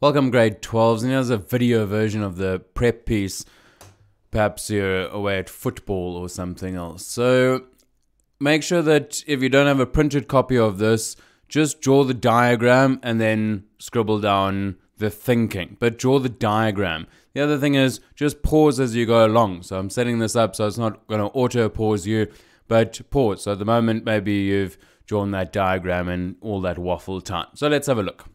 Welcome grade 12s and here's a video version of the prep piece. Perhaps you're away at football or something else. So make sure that if you don't have a printed copy of this, just draw the diagram and then scribble down the thinking. But draw the diagram. The other thing is just pause as you go along. So I'm setting this up so it's not going to auto pause you, but pause. So at the moment, maybe you've drawn that diagram and all that waffle time. So let's have a look.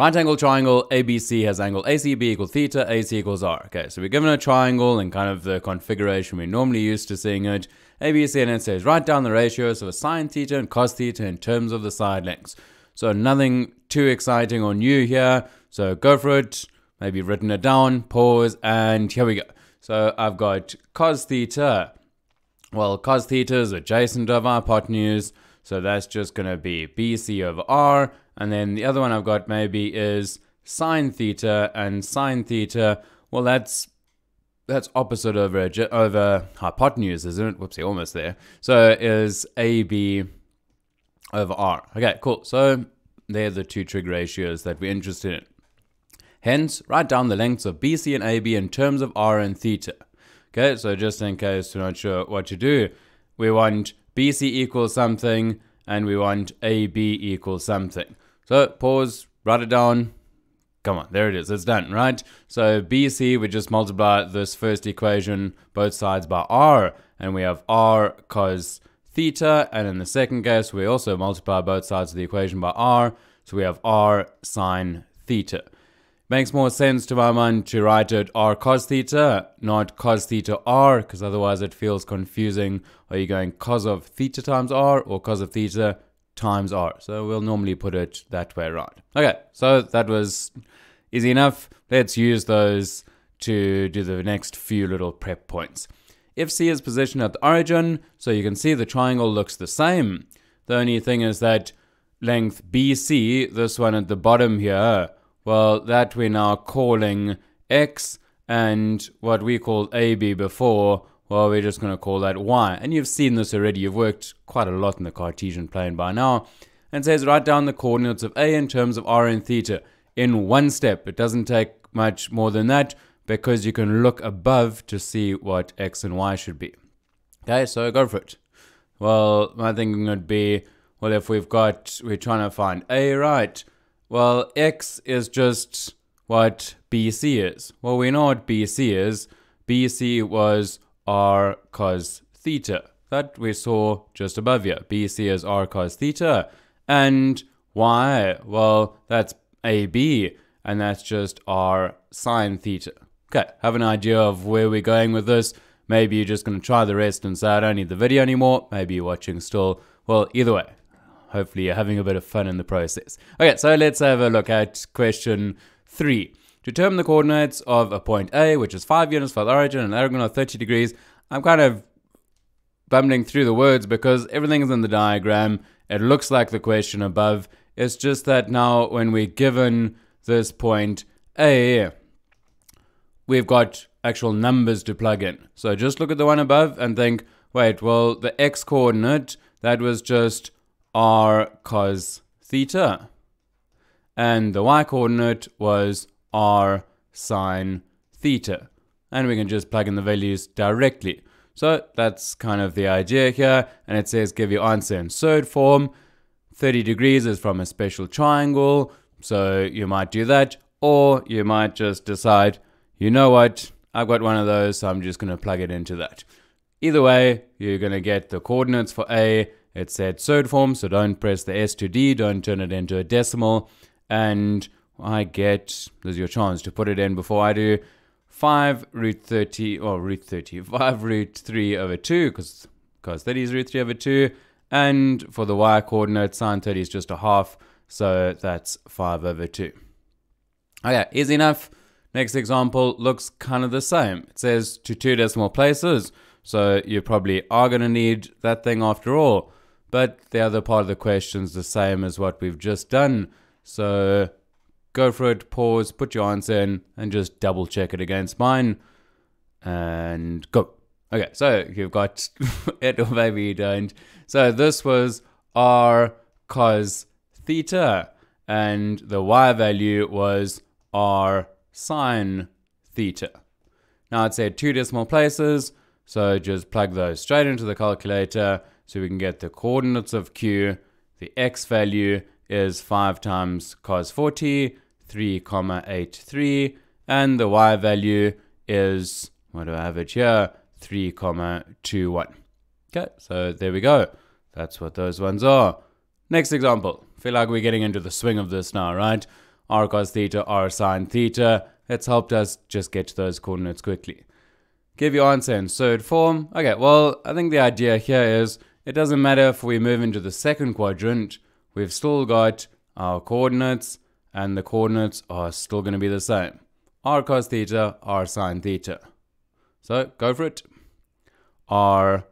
Right angle triangle ABC has angle ACB equals theta, AC equals R. Okay, so we're given a triangle and kind of the configuration we're normally used to seeing it. ABC and it says write down the ratios of sine theta and cos theta in terms of the side lengths. So nothing too exciting or new here. So go for it. Maybe written it down, pause, and here we go. So I've got cos theta. Well, cos theta is adjacent of our hypotenuse. So that's just going to be BC over R. And then the other one I've got maybe is sine theta and sine theta. Well, that's that's opposite over over hypotenuse, isn't it? Whoopsie, almost there. So is AB over R. Okay, cool. So they're the two trig ratios that we're interested in. Hence, write down the lengths of BC and AB in terms of R and theta. Okay, so just in case you're not sure what to do, we want BC equals something, and we want AB equals something. So pause, write it down. Come on, there it is, it's done, right? So BC, we just multiply this first equation, both sides by R, and we have R cos theta, and in the second case, we also multiply both sides of the equation by R, so we have R sine theta. Makes more sense to my mind to write it r cos theta, not cos theta r, because otherwise it feels confusing. Are you going cos of theta times r or cos of theta times r? So we'll normally put it that way around. Okay, so that was easy enough. Let's use those to do the next few little prep points. If C is positioned at the origin, so you can see the triangle looks the same. The only thing is that length BC, this one at the bottom here, well, that we're now calling x, and what we called AB before, well, we're just going to call that y. And you've seen this already. You've worked quite a lot in the Cartesian plane by now. And says write down the coordinates of A in terms of r and theta in one step. It doesn't take much more than that because you can look above to see what x and y should be. Okay, so go for it. Well, my thinking would be, well, if we've got, we're trying to find A, right? Well, x is just what BC is. Well, we know what BC is. BC was r cos theta. That we saw just above here. BC is r cos theta. And y, well, that's AB, and that's just r sine theta. Okay, have an idea of where we're going with this. Maybe you're just going to try the rest and say, I don't need the video anymore. Maybe you're watching still. Well, either way, hopefully you're having a bit of fun in the process. Okay, so let's have a look at question three. Determine the coordinates of a point A, which is five units for the origin and origin of 30 degrees. I'm kind of bumbling through the words because everything is in the diagram. It looks like the question above. It's just that now when we're given this point A, we've got actual numbers to plug in. So just look at the one above and think, wait, well, the x coordinate, that was just r cos theta. And the y coordinate was r sine theta. And we can just plug in the values directly. So that's kind of the idea here. And it says give your answer in third form. 30 degrees is from a special triangle. So you might do that. Or you might just decide, you know what, I've got one of those, so I'm just going to plug it into that. Either way, you're going to get the coordinates for A it said third form, so don't press the S to D, don't turn it into a decimal. And I get, there's your chance to put it in before I do, 5 root 30, or root 30, 5 root 3 over 2, because cos 30 is root 3 over 2. And for the y coordinate, sine 30 is just a half, so that's 5 over 2. Okay, easy enough. Next example looks kind of the same. It says to two decimal places, so you probably are going to need that thing after all. But the other part of the question is the same as what we've just done. So go for it, pause, put your answer in, and just double check it against mine. And go. Okay, so you've got it, or maybe you don't. So this was r cos theta, and the y value was r sine theta. Now it said two decimal places, so just plug those straight into the calculator so we can get the coordinates of Q. The X value is 5 times cos 40, 3 comma three, And the Y value is, what do I have it here? 3 comma 2, 1. Okay, so there we go. That's what those ones are. Next example. Feel like we're getting into the swing of this now, right? r cos theta, r sine theta. It's helped us just get to those coordinates quickly. Give your answer in third form. Okay, well, I think the idea here is it doesn't matter if we move into the second quadrant, we've still got our coordinates, and the coordinates are still going to be the same. r cos theta, r sine theta. So go for it. r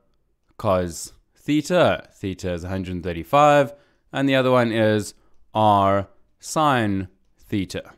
cos theta, theta is 135, and the other one is r sine theta,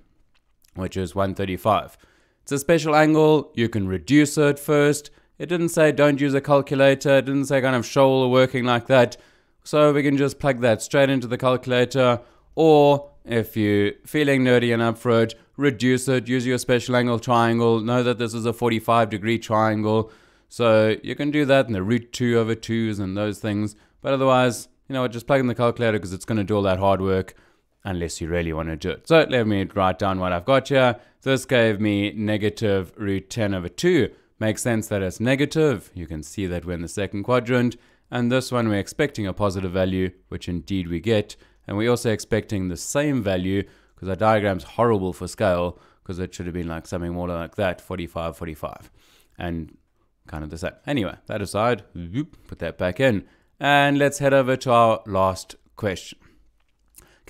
which is 135. It's a special angle, you can reduce it first, it didn't say don't use a calculator, it didn't say kind of show all the working like that. So we can just plug that straight into the calculator, or if you're feeling nerdy enough for it, reduce it, use your special angle triangle, know that this is a 45 degree triangle. So you can do that in the root 2 over 2s and those things. But otherwise, you know what, just plug in the calculator because it's going to do all that hard work unless you really want to do it. So let me write down what I've got here. This gave me negative root 10 over 2. Makes sense that it's negative, you can see that we're in the second quadrant, and this one we're expecting a positive value, which indeed we get, and we're also expecting the same value, because our diagram's horrible for scale, because it should have been like something more like that, 45, 45, and kind of the same. Anyway, that aside, put that back in, and let's head over to our last question.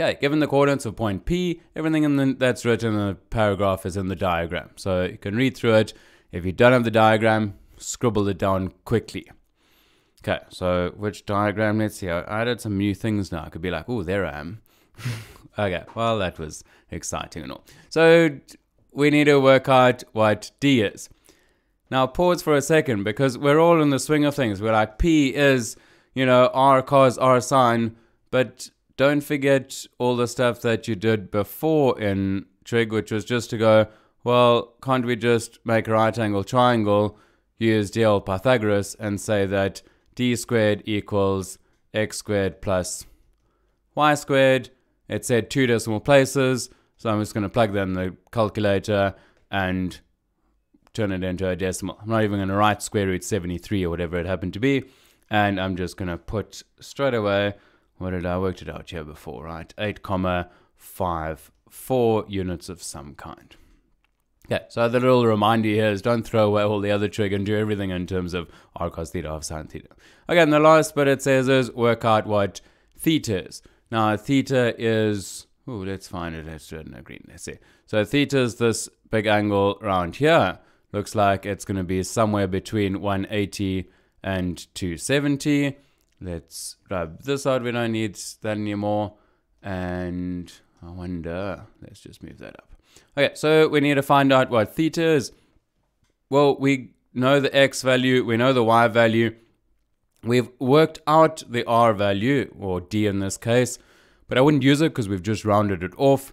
Okay, given the coordinates of point P, everything the, that's written in the paragraph is in the diagram, so you can read through it, if you don't have the diagram, scribble it down quickly. Okay, so which diagram? Let's see. I added some new things now. I could be like, oh, there I am. okay, well, that was exciting and all. So we need to work out what D is. Now, pause for a second because we're all in the swing of things. We're like, P is, you know, R cos R sine, but don't forget all the stuff that you did before in trig, which was just to go, well, can't we just make a right angle triangle, use the old Pythagoras, and say that d squared equals x squared plus y squared? It said two decimal places, so I'm just going to plug that in the calculator and turn it into a decimal. I'm not even going to write square root 73 or whatever it happened to be. And I'm just going to put straight away, what did I worked it out here before, right? 8 comma 5, 4 units of some kind. Okay, so the little reminder here is don't throw away all the other trig and do everything in terms of r cos theta of sine theta. Again, the last bit it says is work out what theta is. Now theta is, oh, let's find it, let's do it in a green, let's see. So theta is this big angle round here. Looks like it's going to be somewhere between 180 and 270. Let's grab this out, we don't need that anymore. And I wonder. Let's just move that up. Okay, so we need to find out what theta is. Well, we know the x value, we know the y value. We've worked out the r value, or d in this case, but I wouldn't use it because we've just rounded it off.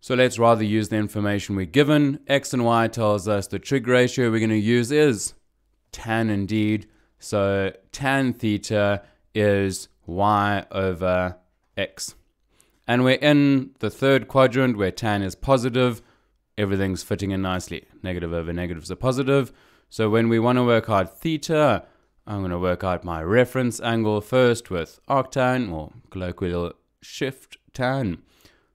So let's rather use the information we're given. X and Y tells us the trig ratio we're going to use is tan indeed. So tan theta is Y over X. And we're in the third quadrant where tan is positive. Everything's fitting in nicely. Negative over negative is a positive. So when we want to work out theta, I'm going to work out my reference angle first with arctan or colloquial shift tan.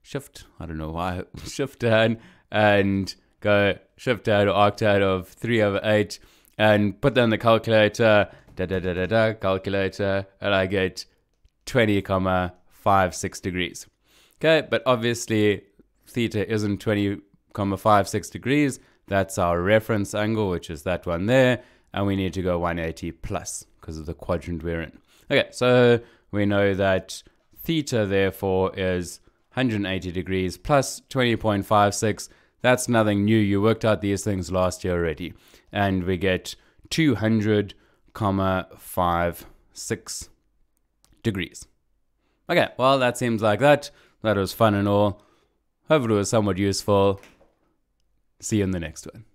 Shift, I don't know why, shift tan and go shift tan or arctan of 3 over 8 and put that in the calculator, da da da da da, calculator, and I get 20 comma 5, 6 degrees. Okay, but obviously theta isn't 20,56 degrees. That's our reference angle, which is that one there. And we need to go 180 plus because of the quadrant we're in. Okay, so we know that theta, therefore, is 180 degrees plus 20.56. That's nothing new. You worked out these things last year already. And we get two hundred point five six degrees. Okay, well, that seems like that. That was fun and all. Hopefully, it was somewhat useful. See you in the next one.